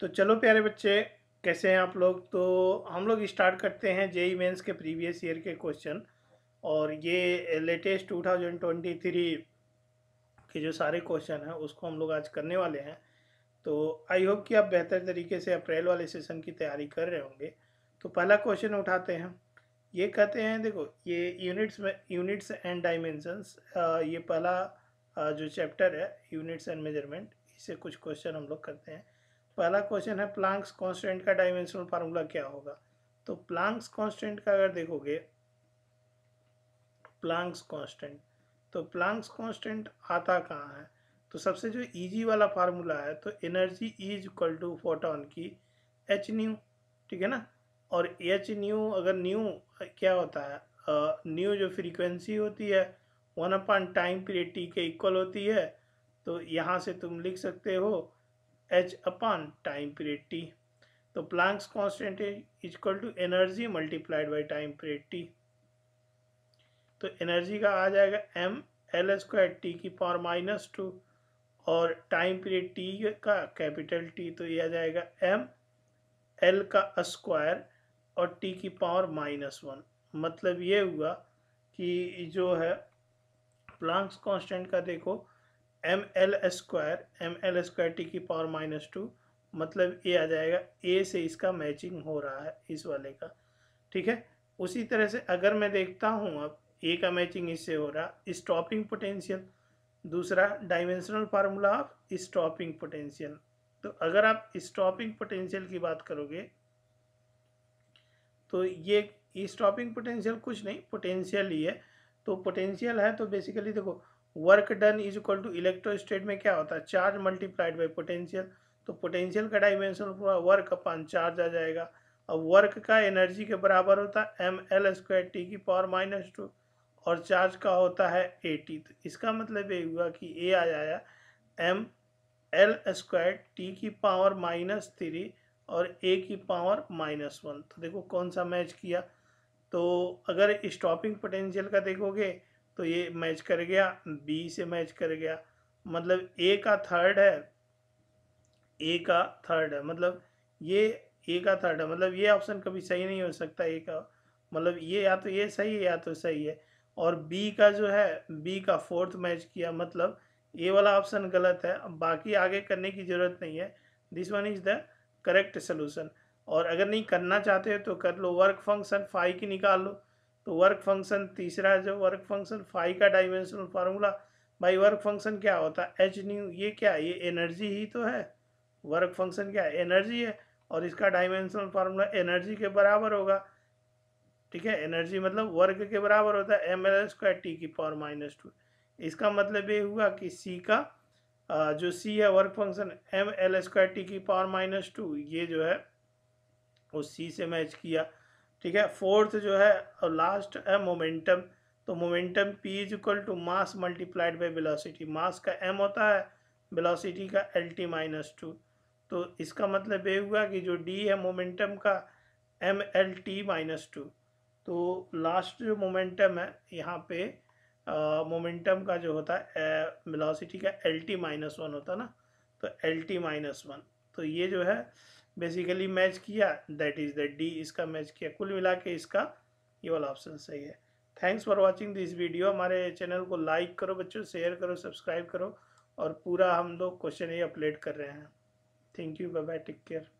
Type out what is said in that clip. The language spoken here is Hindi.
तो चलो प्यारे बच्चे कैसे हैं आप लोग तो हम लोग स्टार्ट करते हैं जेई मेंस e के प्रीवियस ईयर के क्वेश्चन और ये लेटेस्ट 2023 के जो सारे क्वेश्चन हैं उसको हम लोग आज करने वाले हैं तो आई होप कि आप बेहतर तरीके से अप्रैल वाले सेशन की तैयारी कर रहे होंगे तो पहला क्वेश्चन उठाते हैं ये कहते हैं देखो ये यूनिट्स में यूनिट्स एंड डायमेंशंस ये पहला जो चैप्टर है यूनिट्स एंड मेजरमेंट इससे कुछ क्वेश्चन हम लोग करते हैं पहला क्वेश्चन है प्लांक्स कांस्टेंट का डायमेंशनल फार्मूला क्या होगा तो प्लांक्स कांस्टेंट का अगर देखोगे प्लांक्स कांस्टेंट तो प्लांक्स कांस्टेंट आता कहाँ है तो सबसे जो इजी वाला फार्मूला है तो energy is equal to photon की एच न्यू ठीक है ना और एच न्यू अगर न्यू क्या होता है न्यू जो फ्रीक्वेंसी होती है one upon time period T के इक्वल होती है तो यहाँ से तुम लिख सकते हो h upon time period T तो प्लांक्स कांस्टेंट है equal to energy multiplied by time period T तो एनर्जी का आ जाएगा एम एल स्क्वायर टी की पावर माइनस टू और टाइम पीरियड टी का कैपिटल टी तो यह आ जाएगा एम एल का स्क्वायर और टी की पावर माइनस वन मतलब ये हुआ कि जो है प्लांक्स कांस्टेंट का देखो M L square M L square T की पावर माइनस टू मतलब ए आ जाएगा ए से इसका मैचिंग हो रहा है इस वाले का ठीक है उसी तरह से अगर मैं देखता हूँ अब ए का मैचिंग इससे हो रहा स्टॉपिंग पोटेंशियल दूसरा dimensional formula of stopping potential तो अगर आप स्टॉपिंग पोटेंशियल की बात करोगे तो ये स्टॉपिंग पोटेंशियल कुछ नहीं पोटेंशियल ही है तो पोटेंशियल है तो बेसिकली देखो work done is equal to electrostat में क्या होता है चार्ज मल्टीप्लाइड बाई पोटेंशियल तो पोटेंशियल का डायमेंशन पूरा वर्क अपन चार्ज आ जाएगा और वर्क का एनर्जी के बराबर होता है एम एल स्क्वायर टी की पावर माइनस टू और चार्ज का होता है ए टी तो इसका मतलब ये हुआ कि ए आ जाया एम एल स्क्वायर टी की पावर माइनस थ्री और ए की पावर माइनस वन तो देखो कौन सा मैच किया तो अगर स्टॉपिंग पोटेंशियल का देखोगे तो ये मैच कर गया बी से मैच कर गया मतलब ए का थर्ड है ए का थर्ड है मतलब ये ए का थर्ड है मतलब ये ऑप्शन कभी सही नहीं हो सकता ए का मतलब ये या तो ये सही है या तो सही है और बी का जो है बी का फोर्थ मैच किया मतलब ये वाला ऑप्शन गलत है बाकी आगे करने की ज़रूरत नहीं है this one is the correct solution और अगर नहीं करना चाहते हो तो कर लो वर्क फंक्शन फाइव की निकाल लो तो वर्क फंक्शन तीसरा जो वर्क फंक्शन फाइव का डायमेंशनल फार्मूला भाई वर्क फंक्शन क्या होता है एच न्यू ये क्या ये एनर्जी ही तो है वर्क फंक्शन क्या है एनर्जी है और इसका डायमेंशनल फार्मूला एनर्जी के बराबर होगा ठीक है एनर्जी मतलब वर्क के बराबर होता है एम एल स्क्वायर टी की पावर माइनस टू इसका मतलब ये हुआ कि सी का जो सी है work function M L square T की पावर माइनस टू ये जो है वो सी से मैच किया ठीक है फोर्थ जो है और लास्ट है मोमेंटम तो momentum P is equal to mass multiplied by velocity mass का एम होता है बिलासिटी का एल टी माइनस टू तो इसका मतलब ये हुआ कि जो डी है मोमेंटम का M L T minus two तो लास्ट जो मोमेंटम है यहाँ पे मोमेंटम का जो होता है बिलासिटी का एल टी माइनस वन होता है ना तो एल टी माइनस वन तो ये जो है बेसिकली मैच किया दैट इज़ द डी इसका मैच किया कुल मिला के इसका ये वाला ऑप्शन सही है thanks for watching this video हमारे चैनल को लाइक करो बच्चों शेयर करो सब्सक्राइब करो और पूरा हम लोग क्वेश्चन ये अपलेट कर रहे हैं thank you bye bye take care